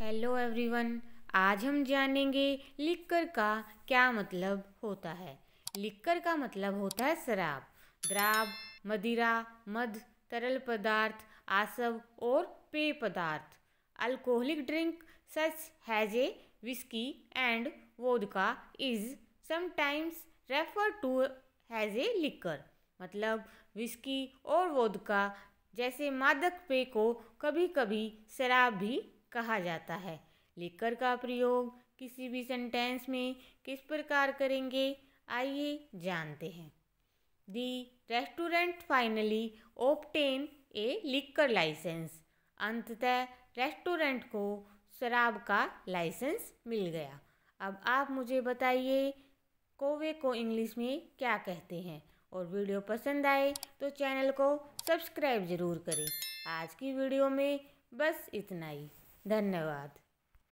hello everyone आज हम जानेंगे लिक्कर का क्या मतलब होता है लिक्कर का मतलब होता है शराब द्राब मदिरा मद तरल पदार्थ आसव और पेय पदार्थ alcoholic drink such as a whisky and vodka is sometimes refer to as a liquor मतलब विस्की और वोदका जैसे मादक पेय को कभी कभी शराब भी कहा जाता है लेकर का प्रयोग किसी भी सेंटेंस में किस प्रकार करेंगे आइए जानते हैं the restaurant finally obtained a liquor licence अंततः रेस्टोरेंट को शराब का लाइसेंस मिल गया अब आप मुझे बताइए कोवे को इंग्लिश में क्या कहते हैं और वीडियो पसंद आए तो चैनल को सब्सक्राइब ज़रूर करें आज की वीडियो में बस इतना ही धन्यवाद